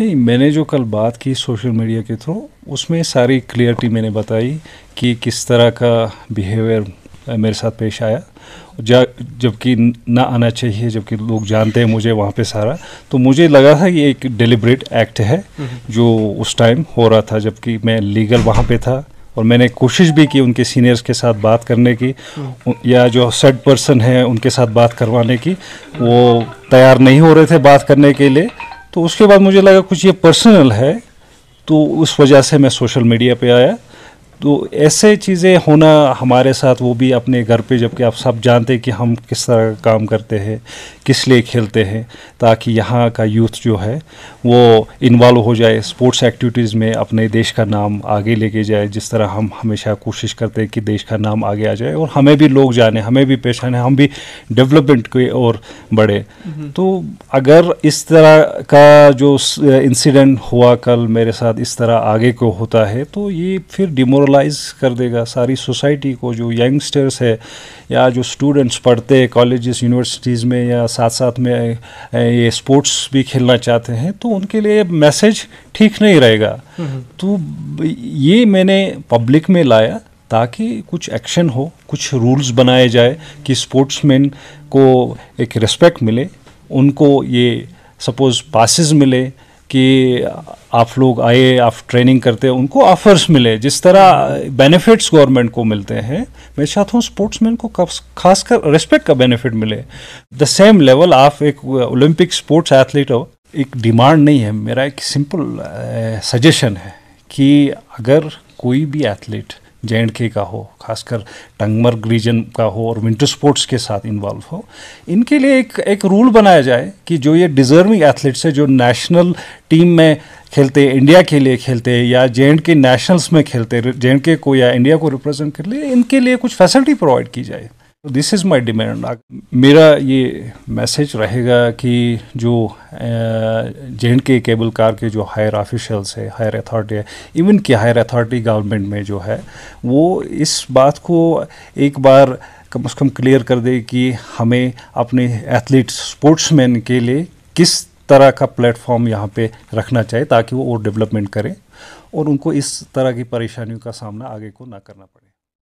नहीं मैंने जो कल बात की सोशल मीडिया के थ्रू उसमें सारी क्लियरिटी मैंने बताई कि किस तरह का बिहेवियर मेरे साथ पेश आया जबकि ना आना चाहिए जबकि लोग जानते हैं मुझे वहाँ पे सारा तो मुझे लगा था ये एक डिलिब्रेट एक्ट है हम्म। जो उस टाइम हो रहा था जबकि मैं लीगल वहाँ पे था और मैंने कोशिश भी की उनके सीनियर्स के साथ बात करने की हम्म। या जो सेट पर्सन है उनके साथ बात करवाने की वो तैयार नहीं हो रहे थे बात करने के लिए तो उसके बाद मुझे लगा कुछ ये पर्सनल है तो उस वजह से मैं सोशल मीडिया पे आया तो ऐसे चीज़ें होना हमारे साथ वो भी अपने घर पे जबकि आप सब जानते हैं कि हम किस तरह का काम करते हैं किस लिए खेलते हैं ताकि यहाँ का यूथ जो है वो इन्वॉल्व हो जाए स्पोर्ट्स एक्टिविटीज़ में अपने देश का नाम आगे लेके जाए जिस तरह हम हमेशा कोशिश करते हैं कि देश का नाम आगे आ जाए और हमें भी लोग जाने हमें भी पहचाने हम भी डेवलपमेंट के और बढ़े हम्म। तो अगर इस तरह का जो इंसिडेंट हुआ कल मेरे साथ इस तरह आगे को होता है तो ये फिर डिमोर सेक्टोरलाइज कर देगा सारी सोसाइटी को जो यंगस्टर्स है या जो स्टूडेंट्स पढ़ते हैं कॉलेज यूनिवर्सिटीज़ में या साथ साथ में ये स्पोर्ट्स भी खेलना चाहते हैं तो उनके लिए मैसेज ठीक नहीं रहेगा तो ये मैंने पब्लिक में लाया ताकि कुछ एक्शन हो कुछ रूल्स बनाए जाए कि स्पोर्ट्समैन को एक रिस्पेक्ट मिले उनको ये सपोज़ पासिस मिले कि आप लोग आए आप ट्रेनिंग करते हैं उनको ऑफर्स मिले जिस तरह बेनिफिट्स गवर्नमेंट को मिलते हैं मैं चाहता हूँ स्पोर्ट्समैन को खासकर रेस्पेक्ट का बेनिफिट मिले द सेम लेवल आप एक ओलंपिक स्पोर्ट्स एथलीट हो एक डिमांड नहीं है मेरा एक सिंपल सजेशन eh, है कि अगर कोई भी एथलीट जे के का हो खासकर टंगमर्ग रीजन का हो और विंटर स्पोर्ट्स के साथ इन्वॉल्व हो इनके लिए एक एक रूल बनाया जाए कि जो ये डिजर्विंग एथलीट्स है जो नेशनल टीम में खेलते इंडिया के लिए खेलते या जे के नेशनल्स में खेलते जे के को या इंडिया को रिप्रेजेंट कर लिए इनके लिए कुछ फैसिलिटी प्रोवाइड की जाए दिस इज़ माई डिमांड मेरा ये मैसेज रहेगा कि जो J and K cable car के जो हायर ऑफिशल्स है हायर अथॉरिटी है इवन कि हायर अथॉरिटी गवर्नमेंट में जो है वो इस बात को एक बार कम से कम क्लियर कर दे कि हमें अपने एथलीट स्पोर्ट्समैन के लिए किस तरह का प्लेटफॉर्म यहाँ पे रखना चाहिए ताकि वो और डेवलपमेंट करें और उनको इस तरह की परेशानियों का सामना आगे को ना करना पड़े